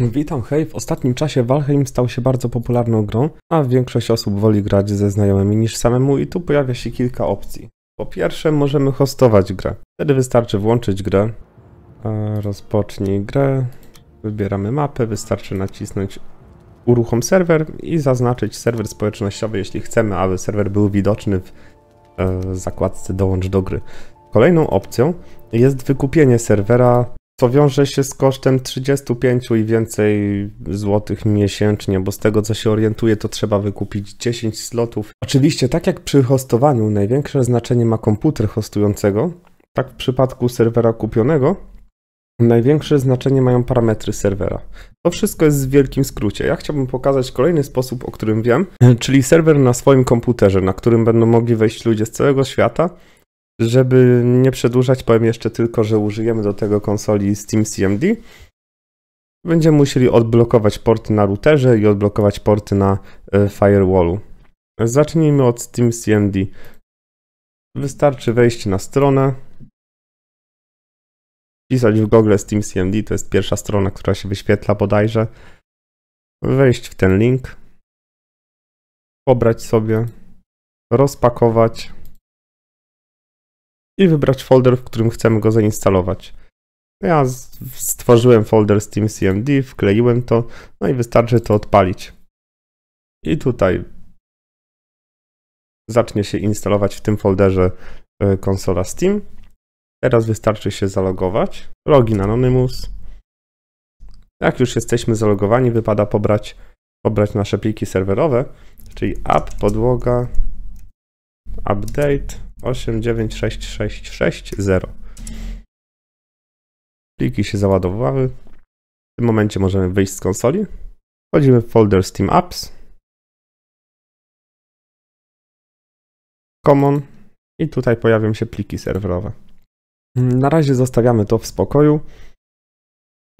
Witam, hej. W ostatnim czasie Valheim stał się bardzo popularną grą, a większość osób woli grać ze znajomymi niż samemu i tu pojawia się kilka opcji. Po pierwsze możemy hostować grę. Wtedy wystarczy włączyć grę. Rozpocznij grę. Wybieramy mapę, wystarczy nacisnąć uruchom serwer i zaznaczyć serwer społecznościowy, jeśli chcemy, aby serwer był widoczny w e, zakładce dołącz do gry. Kolejną opcją jest wykupienie serwera co wiąże się z kosztem 35 i więcej złotych miesięcznie, bo z tego co się orientuję, to trzeba wykupić 10 slotów. Oczywiście, tak jak przy hostowaniu, największe znaczenie ma komputer hostującego, tak w przypadku serwera kupionego, największe znaczenie mają parametry serwera. To wszystko jest w wielkim skrócie. Ja chciałbym pokazać kolejny sposób, o którym wiem, czyli serwer na swoim komputerze, na którym będą mogli wejść ludzie z całego świata żeby nie przedłużać, powiem jeszcze tylko, że użyjemy do tego konsoli Steam CMD. Będziemy musieli odblokować porty na routerze i odblokować porty na e, firewallu. Zacznijmy od Steam CMD. Wystarczy wejść na stronę, wpisać w Google Steam CMD, to jest pierwsza strona, która się wyświetla bodajże. Wejść w ten link, pobrać sobie, rozpakować i wybrać folder, w którym chcemy go zainstalować. Ja stworzyłem folder SteamCMD, wkleiłem to, no i wystarczy to odpalić. I tutaj zacznie się instalować w tym folderze e, konsola Steam. Teraz wystarczy się zalogować. Login Anonymous. Jak już jesteśmy zalogowani, wypada pobrać, pobrać nasze pliki serwerowe, czyli app, podłoga, update, 896660. 9, Pliki się załadowały. W tym momencie możemy wyjść z konsoli. Wchodzimy w folder Steam Apps. Common. I tutaj pojawią się pliki serwerowe. Na razie zostawiamy to w spokoju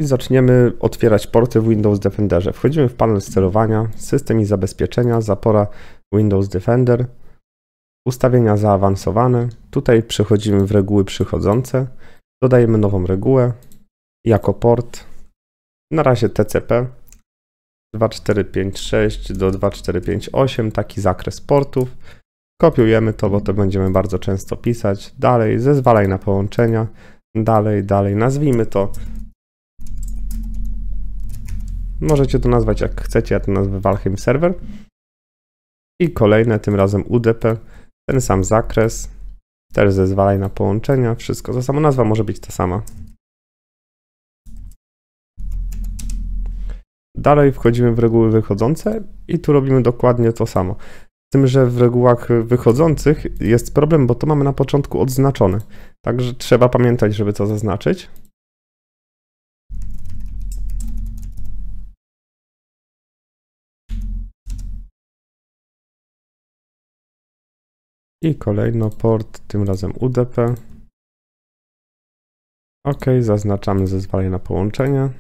i zaczniemy otwierać porty w Windows Defenderze. Wchodzimy w panel sterowania, system i zabezpieczenia, zapora Windows Defender. Ustawienia zaawansowane. Tutaj przechodzimy w reguły przychodzące. Dodajemy nową regułę jako port. Na razie TCP 2456 do 2458, taki zakres portów. Kopiujemy to, bo to będziemy bardzo często pisać. Dalej, zezwalaj na połączenia. Dalej, dalej, nazwijmy to. Możecie to nazwać jak chcecie, ja to nazwę Valheim Server. I kolejne, tym razem UDP ten sam zakres, też zezwalaj na połączenia, wszystko. Za samo nazwa może być ta sama. Dalej wchodzimy w reguły wychodzące i tu robimy dokładnie to samo. Z tym, że w regułach wychodzących jest problem, bo to mamy na początku odznaczone. Także trzeba pamiętać, żeby to zaznaczyć. I kolejno port, tym razem UDP. OK, zaznaczamy zezwolenie na połączenie.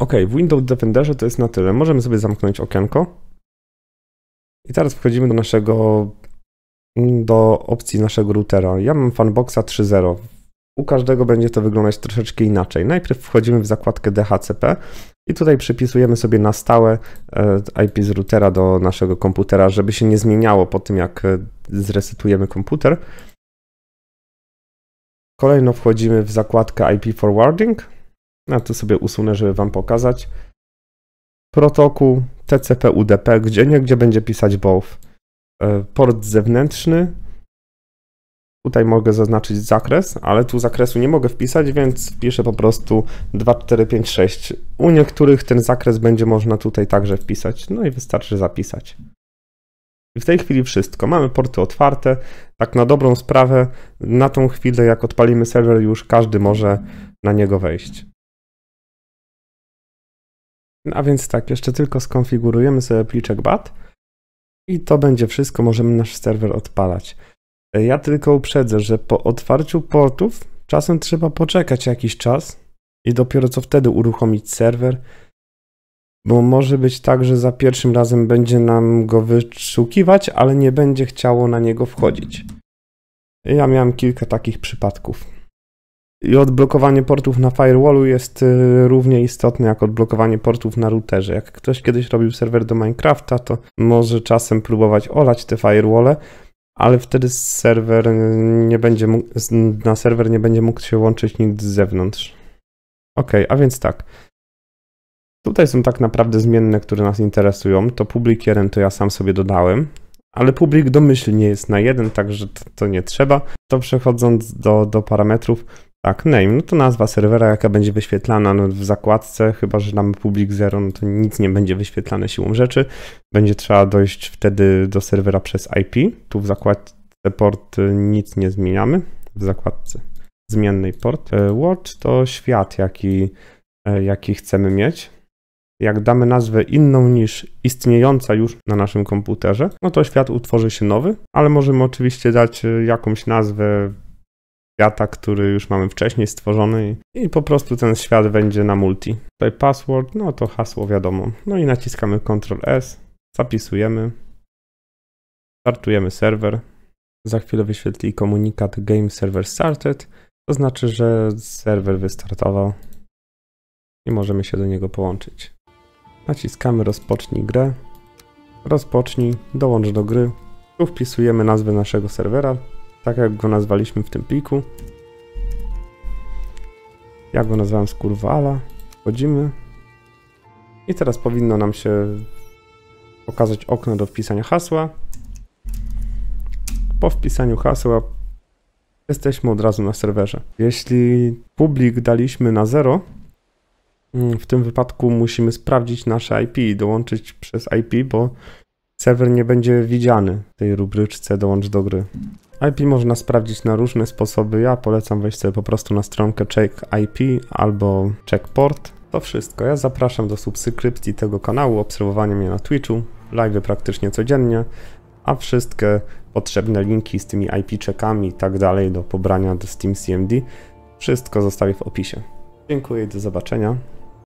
OK, w Windows Defenderze to jest na tyle. Możemy sobie zamknąć okienko. I teraz wchodzimy do naszego, do opcji naszego routera. Ja mam fanboxa 3.0. U każdego będzie to wyglądać troszeczkę inaczej. Najpierw wchodzimy w zakładkę DHCP i tutaj przypisujemy sobie na stałe e, IP z routera do naszego komputera, żeby się nie zmieniało po tym, jak e, zresetujemy komputer. Kolejno wchodzimy w zakładkę IP forwarding. Ja to sobie usunę, żeby Wam pokazać. Protokół TCP UDP, gdzie nie, gdzie będzie pisać both. E, port zewnętrzny Tutaj mogę zaznaczyć zakres, ale tu zakresu nie mogę wpisać, więc piszę po prostu 2456. U niektórych ten zakres będzie można tutaj także wpisać, no i wystarczy zapisać. I w tej chwili wszystko. Mamy porty otwarte. Tak na dobrą sprawę, na tą chwilę jak odpalimy serwer już każdy może na niego wejść. No a więc tak, jeszcze tylko skonfigurujemy sobie pliczek BAT i to będzie wszystko, możemy nasz serwer odpalać. E, ja tylko uprzedzę, że po otwarciu portów czasem trzeba poczekać jakiś czas i dopiero co wtedy uruchomić serwer, bo może być tak, że za pierwszym razem będzie nam go wyszukiwać, ale nie będzie chciało na niego wchodzić. Ja miałem kilka takich przypadków. I odblokowanie portów na firewallu jest y, równie istotne jak odblokowanie portów na routerze. Jak ktoś kiedyś robił serwer do Minecrafta, to może czasem próbować olać te firewale, ale wtedy serwer nie będzie mógł, na serwer nie będzie mógł się łączyć nikt z zewnątrz. Ok, a więc tak. Tutaj są tak naprawdę zmienne, które nas interesują. To public 1 to ja sam sobie dodałem, ale public domyślnie jest na 1, także to, to nie trzeba. To przechodząc do, do parametrów, tak, name, no to nazwa serwera, jaka będzie wyświetlana no w zakładce, chyba że damy public zero, no to nic nie będzie wyświetlane siłą rzeczy. Będzie trzeba dojść wtedy do serwera przez IP. Tu w zakładce port y, nic nie zmieniamy. W zakładce zmiennej port. E, World to świat, jaki, e, jaki chcemy mieć. Jak damy nazwę inną niż istniejąca już na naszym komputerze, no to świat utworzy się nowy, ale możemy oczywiście dać y, jakąś nazwę świata, który już mamy wcześniej stworzony i po prostu ten świat będzie na multi. Tutaj password, no to hasło wiadomo. No i naciskamy Ctrl S, zapisujemy, startujemy serwer. Za chwilę wyświetli komunikat Game Server Started, to znaczy, że serwer wystartował i możemy się do niego połączyć. Naciskamy rozpocznij grę, rozpocznij, dołącz do gry. Tu wpisujemy nazwę naszego serwera, tak jak go nazwaliśmy w tym pliku. Ja go nazwałem skurwala. Wchodzimy. I teraz powinno nam się pokazać okno do wpisania hasła. Po wpisaniu hasła jesteśmy od razu na serwerze. Jeśli publik daliśmy na 0, mm, w tym wypadku musimy sprawdzić nasze IP i dołączyć przez IP, bo serwer nie będzie widziany w tej rubryczce dołącz do gry. IP można sprawdzić na różne sposoby. Ja polecam wejść sobie po prostu na stronkę Check IP albo Checkport. To wszystko. Ja zapraszam do subskrypcji tego kanału, obserwowania mnie na Twitchu, live praktycznie codziennie, a wszystkie potrzebne linki z tymi IP checkami i tak dalej do pobrania do Steam CMD. Wszystko zostawię w opisie. Dziękuję i do zobaczenia.